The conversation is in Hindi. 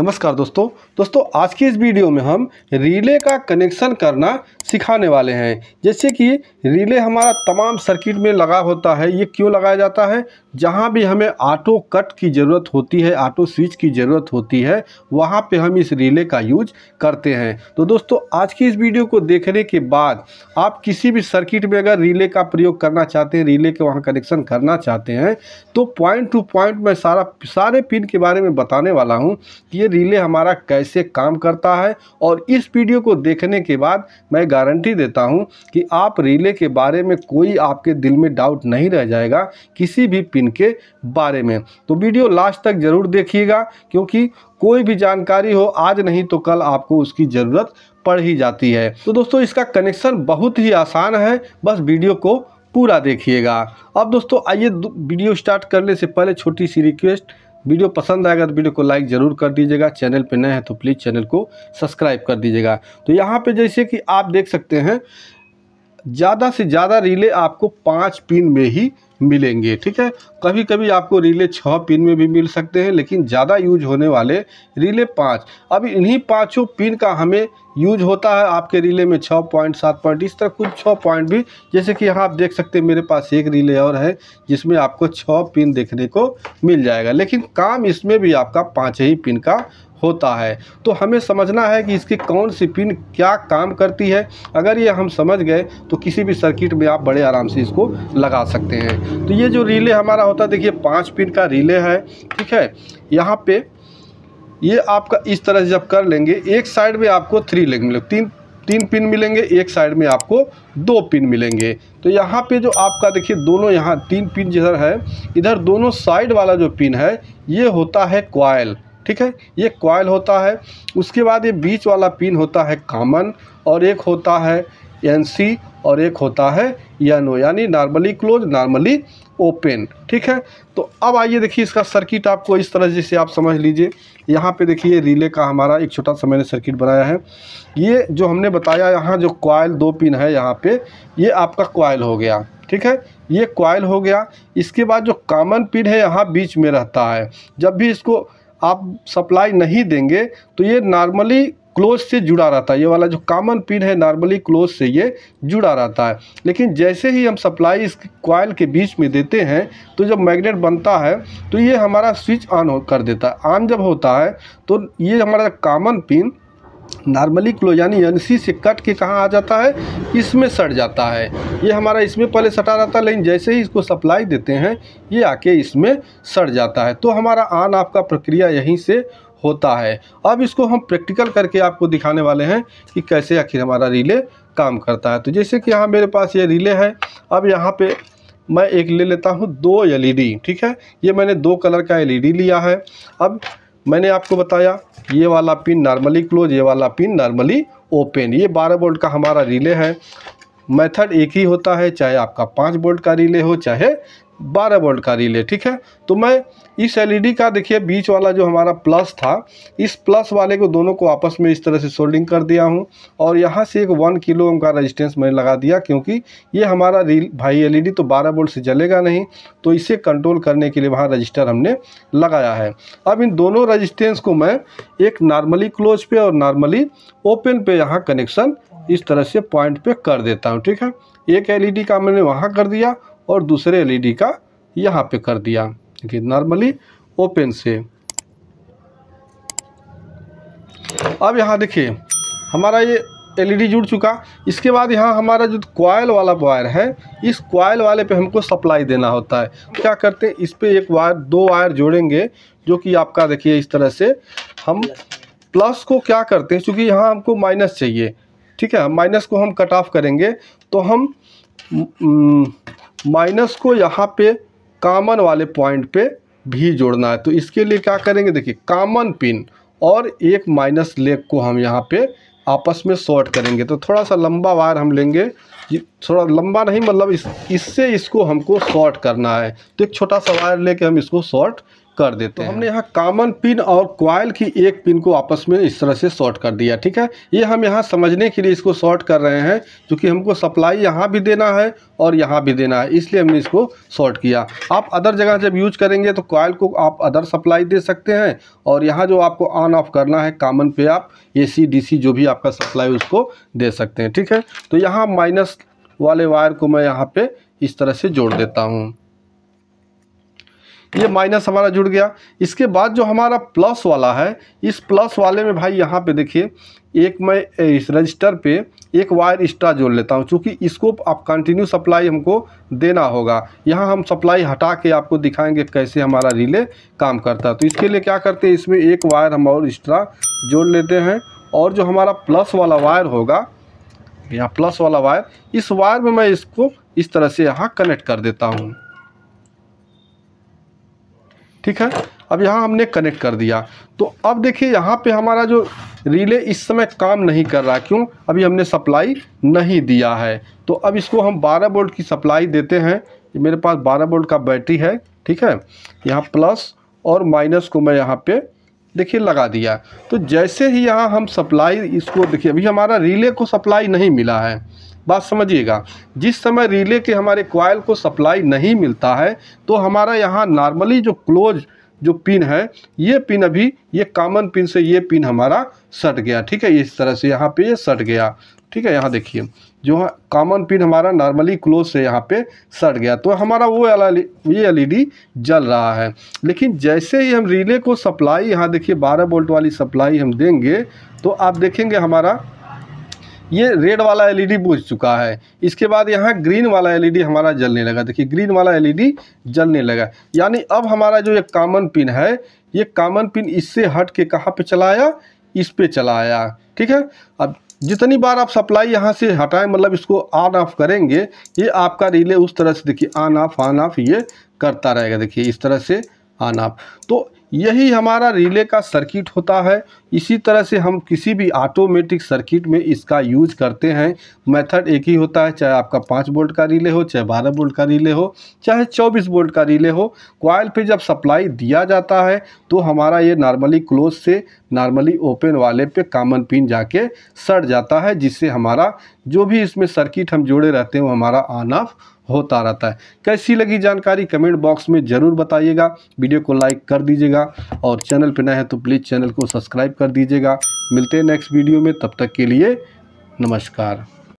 नमस्कार दोस्तों दोस्तों आज की इस वीडियो में हम रिले का कनेक्शन करना सिखाने वाले हैं जैसे कि रिले हमारा तमाम सर्किट में लगा होता है ये क्यों लगाया जाता है जहाँ भी हमें ऑटो कट की ज़रूरत होती है ऑटो स्विच की ज़रूरत होती है वहाँ पे हम इस रिले का यूज करते हैं तो दोस्तों आज की इस वीडियो को देखने के बाद आप किसी भी सर्किट में अगर रिले का प्रयोग करना चाहते हैं रिले के वहाँ कनेक्शन करना चाहते हैं तो पॉइंट टू पॉइंट मैं सारा सारे पिन के बारे में बताने वाला हूँ कि ये रिले हमारा कैसे काम करता है और इस वीडियो को देखने के बाद मैं गारंटी देता हूं कि आप रिले के बारे में कोई आपके दिल में डाउट नहीं रह जाएगा किसी भी पिन के बारे में तो वीडियो लास्ट तक ज़रूर देखिएगा क्योंकि कोई भी जानकारी हो आज नहीं तो कल आपको उसकी ज़रूरत पड़ ही जाती है तो दोस्तों इसका कनेक्शन बहुत ही आसान है बस वीडियो को पूरा देखिएगा अब दोस्तों आइए वीडियो स्टार्ट करने से पहले छोटी सी रिक्वेस्ट वीडियो पसंद आएगा तो वीडियो को लाइक ज़रूर कर दीजिएगा चैनल पर नए हैं तो प्लीज़ चैनल को सब्सक्राइब कर दीजिएगा तो यहाँ पे जैसे कि आप देख सकते हैं ज़्यादा से ज़्यादा रिले आपको पाँच पिन में ही मिलेंगे ठीक है कभी कभी आपको रिले छः पिन में भी मिल सकते हैं लेकिन ज़्यादा यूज होने वाले रिले पाँच अब इन्हीं पाँचों पिन का हमें यूज होता है आपके रिले में छः पॉइंट सात पॉइंट इस तरह कुछ छः पॉइंट भी जैसे कि यहाँ आप देख सकते हैं मेरे पास एक रिले और है जिसमें आपको छः पिन देखने को मिल जाएगा लेकिन काम इसमें भी आपका पाँच ही पिन का होता है तो हमें समझना है कि इसकी कौन सी पिन क्या काम करती है अगर ये हम समझ गए तो किसी भी सर्किट में आप बड़े आराम से इसको लगा सकते हैं तो ये जो रिले हमारा होता है देखिए पाँच पिन का रिले है ठीक है यहाँ पे ये आपका इस तरह से जब कर लेंगे एक साइड में आपको थ्री लेंगे मिले तीन तीन पिन मिलेंगे एक साइड में आपको दो पिन मिलेंगे तो यहाँ पे जो आपका देखिए दोनों यहाँ तीन पिन जिधर है इधर दोनों साइड वाला जो पिन है ये होता है क्वाइल ठीक है ये क्वाइल होता है उसके बाद ये बीच वाला पिन होता है कामन और एक होता है एन सी और एक होता है एन ओ यानी नॉर्मली क्लोज नॉर्मली ओपन ठीक है तो अब आइए देखिए इसका सर्किट आपको इस तरह जैसे आप समझ लीजिए यहाँ पे देखिए रिले का हमारा एक छोटा सा मैंने सर्किट बनाया है ये जो हमने बताया यहाँ जो कॉयल दो पिन है यहाँ पे ये आपका कॉयल हो गया ठीक है ये कॉयल हो गया इसके बाद जो कॉमन पिन है यहाँ बीच में रहता है जब भी इसको आप सप्लाई नहीं देंगे तो ये नॉर्मली क्लोज से जुड़ा रहता है ये वाला जो कॉमन पिन है नॉर्मली क्लोज से ये जुड़ा रहता है लेकिन जैसे ही हम सप्लाई इस कॉयल के बीच में देते हैं तो जब मैग्नेट बनता है तो ये हमारा स्विच ऑन कर देता है ऑन जब होता है तो ये हमारा कॉमन पिन नॉर्मली क्लोज यानी एन से कट के कहाँ आ जाता है इसमें सट जाता है ये हमारा इसमें पहले सटा रहता है लेकिन जैसे ही इसको सप्लाई देते हैं ये आके इसमें सट जाता है तो हमारा आन आपका प्रक्रिया यहीं से होता है अब इसको हम प्रैक्टिकल करके आपको दिखाने वाले हैं कि कैसे आखिर हमारा रिले काम करता है तो जैसे कि यहाँ मेरे पास ये रिले है अब यहाँ पे मैं एक ले लेता हूँ दो एलईडी e ठीक है ये मैंने दो कलर का एलईडी e लिया है अब मैंने आपको बताया ये वाला पिन नॉर्मली क्लोज ये वाला पिन नॉर्मली ओपन ये बारह वोल्ट का हमारा रिले है मेथड एक ही होता है चाहे आपका पाँच बोल्ट का रिले हो चाहे बारह वोल्ट का रिले ठीक है तो मैं इस एलईडी e का देखिए बीच वाला जो हमारा प्लस था इस प्लस वाले को दोनों को आपस में इस तरह से सोल्डिंग कर दिया हूँ और यहाँ से एक वन किलो ओम का रेजिस्टेंस मैंने लगा दिया क्योंकि ये हमारा रील भाई एलईडी e तो 12 वोल्ट से जलेगा नहीं तो इसे कंट्रोल करने के लिए वहाँ रजिस्टर हमने लगाया है अब इन दोनों रजिस्टेंस को मैं एक नॉर्मली क्लोज पे और नॉर्मली ओपन पे यहाँ कनेक्शन इस तरह से पॉइंट पे कर देता हूँ ठीक है एक एलईडी e का मैंने वहाँ कर दिया और दूसरे एलईडी e का यहाँ पे कर दिया ठीक नॉर्मली ओपन से अब यहाँ देखिए हमारा ये एलईडी e जुड़ चुका इसके बाद यहाँ हमारा जो क्वाइल वाला वायर है इस क्वाइल वाले पे हमको सप्लाई देना होता है क्या करते हैं इस पर एक वायर दो वायर जोड़ेंगे जो कि आपका देखिए इस तरह से हम प्लस को क्या करते हैं चूँकि यहाँ हमको माइनस चाहिए ठीक है माइनस को हम कट ऑफ करेंगे तो हम हम्म, माइनस को यहाँ पे कामन वाले पॉइंट पे भी जोड़ना है तो इसके लिए क्या करेंगे देखिए कामन पिन और एक माइनस लेग को हम यहाँ पे आपस में शॉर्ट करेंगे तो थोड़ा सा लंबा वायर हम लेंगे थोड़ा लंबा नहीं मतलब इस इससे इसको हमको शॉर्ट करना है तो एक छोटा सा वायर लेके हम इसको शॉर्ट कर देते तो हैं हमने यहाँ कॉमन पिन और क्वाइल की एक पिन को आपस में इस तरह से शॉर्ट कर दिया ठीक है ये हम यहाँ समझने के लिए इसको शॉर्ट कर रहे हैं क्योंकि हमको सप्लाई यहाँ भी देना है और यहाँ भी देना है इसलिए हमने इसको शॉर्ट किया आप अदर जगह जब यूज करेंगे तो क्वाइल को आप अदर सप्लाई दे सकते हैं और यहाँ जो आपको ऑन ऑफ करना है कॉमन पे आप ए सी जो भी आपका सप्लाई उसको दे सकते हैं ठीक है तो यहाँ माइनस वाले वायर को मैं यहाँ पर इस तरह से जोड़ देता हूँ ये माइनस हमारा जुड़ गया इसके बाद जो हमारा प्लस वाला है इस प्लस वाले में भाई यहाँ पे देखिए एक मैं इस रजिस्टर पे एक वायर एक्स्ट्रा जोड़ लेता हूँ चूँकि इसको आप कंटिन्यू सप्लाई हमको देना होगा यहाँ हम सप्लाई हटा के आपको दिखाएंगे कैसे हमारा रिले काम करता है तो इसके लिए क्या करते हैं इसमें एक वायर हम और एक्स्ट्रा जोड़ लेते हैं और जो हमारा प्लस वाला वायर होगा यहाँ प्लस वाला वायर इस वायर में मैं इसको इस तरह से यहाँ कनेक्ट कर देता हूँ ठीक है अब यहाँ हमने कनेक्ट कर दिया तो अब देखिए यहाँ पे हमारा जो रिले इस समय काम नहीं कर रहा क्यों अभी हमने सप्लाई नहीं दिया है तो अब इसको हम 12 वोल्ट की सप्लाई देते हैं मेरे पास 12 वोल्ट का बैटरी है ठीक है यहाँ प्लस और माइनस को मैं यहाँ पे देखिए लगा दिया तो जैसे ही यहाँ हम सप्लाई इसको देखिए अभी हमारा रिले को सप्लाई नहीं मिला है बात समझिएगा जिस समय रिले के हमारे क्वाइल को सप्लाई नहीं मिलता है तो हमारा यहाँ नॉर्मली जो क्लोज जो पिन है ये पिन अभी ये कॉमन पिन से ये पिन हमारा सट गया ठीक है इस तरह से यहाँ पे ये सट गया ठीक है यहाँ देखिए जो कॉमन पिन हमारा नॉर्मली क्लोज से यहाँ पे सट गया तो हमारा वो एल ये एलईडी e जल रहा है लेकिन जैसे ही हम रिले को सप्लाई यहाँ देखिए 12 वोल्ट वाली सप्लाई हम देंगे तो आप देखेंगे हमारा ये रेड वाला एलईडी बुझ चुका है इसके बाद यहाँ ग्रीन वाला एलईडी हमारा जलने लगा देखिए ग्रीन वाला एलईडी जलने लगा यानी अब हमारा जो ये कामन पिन है ये कामन पिन इससे हट के कहाँ पे चलाया इस पे आया ठीक है अब जितनी बार आप सप्लाई यहाँ से हटाएं मतलब इसको ऑन ऑफ करेंगे ये आपका रिले उस तरह से देखिए ऑन ऑफ ऑन ऑफ ये करता रहेगा देखिए इस तरह से ऑन ऑफ तो यही हमारा रिले का सर्किट होता है इसी तरह से हम किसी भी ऑटोमेटिक सर्किट में इसका यूज करते हैं मेथड एक ही होता है चाहे आपका पाँच वोल्ट का रिले हो चाहे बारह वोल्ट का रिले हो चाहे चौबीस वोल्ट का रिले हो कॉयल पे जब सप्लाई दिया जाता है तो हमारा ये नॉर्मली क्लोज से नॉर्मली ओपन वाले पे कामन पिन जाके सड़ जाता है जिससे हमारा जो भी इसमें सर्किट हम जोड़े रहते हैं वो हमारा ऑन ऑफ होता रहता है कैसी लगी जानकारी कमेंट बॉक्स में ज़रूर बताइएगा वीडियो को लाइक कर दीजिएगा और चैनल पर नए हैं तो प्लीज़ चैनल को सब्सक्राइब कर दीजिएगा मिलते हैं नेक्स्ट वीडियो में तब तक के लिए नमस्कार